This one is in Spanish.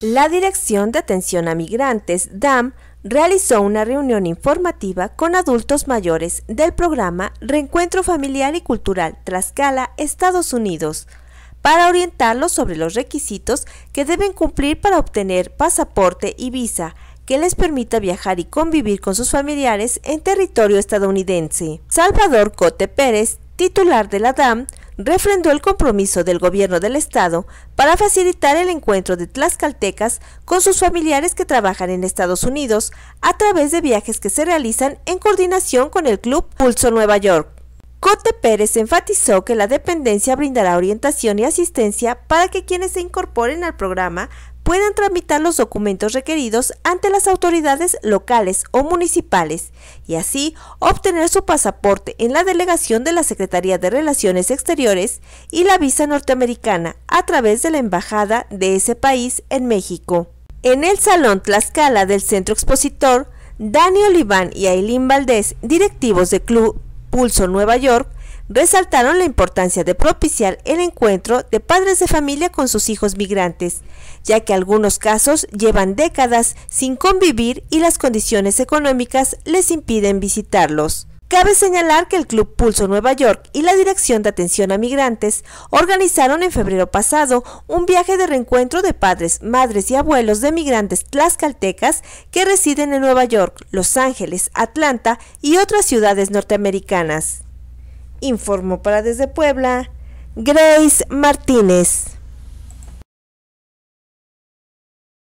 La Dirección de Atención a Migrantes, DAM, realizó una reunión informativa con adultos mayores del programa Reencuentro Familiar y Cultural Trascala Estados Unidos, para orientarlos sobre los requisitos que deben cumplir para obtener pasaporte y visa que les permita viajar y convivir con sus familiares en territorio estadounidense. Salvador Cote Pérez, titular de la DAM, refrendó el compromiso del gobierno del estado para facilitar el encuentro de tlaxcaltecas con sus familiares que trabajan en Estados Unidos a través de viajes que se realizan en coordinación con el Club Pulso Nueva York. Cote Pérez enfatizó que la dependencia brindará orientación y asistencia para que quienes se incorporen al programa puedan tramitar los documentos requeridos ante las autoridades locales o municipales y así obtener su pasaporte en la delegación de la Secretaría de Relaciones Exteriores y la visa norteamericana a través de la embajada de ese país en México. En el Salón Tlaxcala del Centro Expositor, Dani Oliván y Ailín Valdés, directivos de Club Pulso Nueva York, resaltaron la importancia de propiciar el encuentro de padres de familia con sus hijos migrantes, ya que algunos casos llevan décadas sin convivir y las condiciones económicas les impiden visitarlos. Cabe señalar que el Club Pulso Nueva York y la Dirección de Atención a Migrantes organizaron en febrero pasado un viaje de reencuentro de padres, madres y abuelos de migrantes tlaxcaltecas que residen en Nueva York, Los Ángeles, Atlanta y otras ciudades norteamericanas. Informo para desde Puebla Grace Martínez.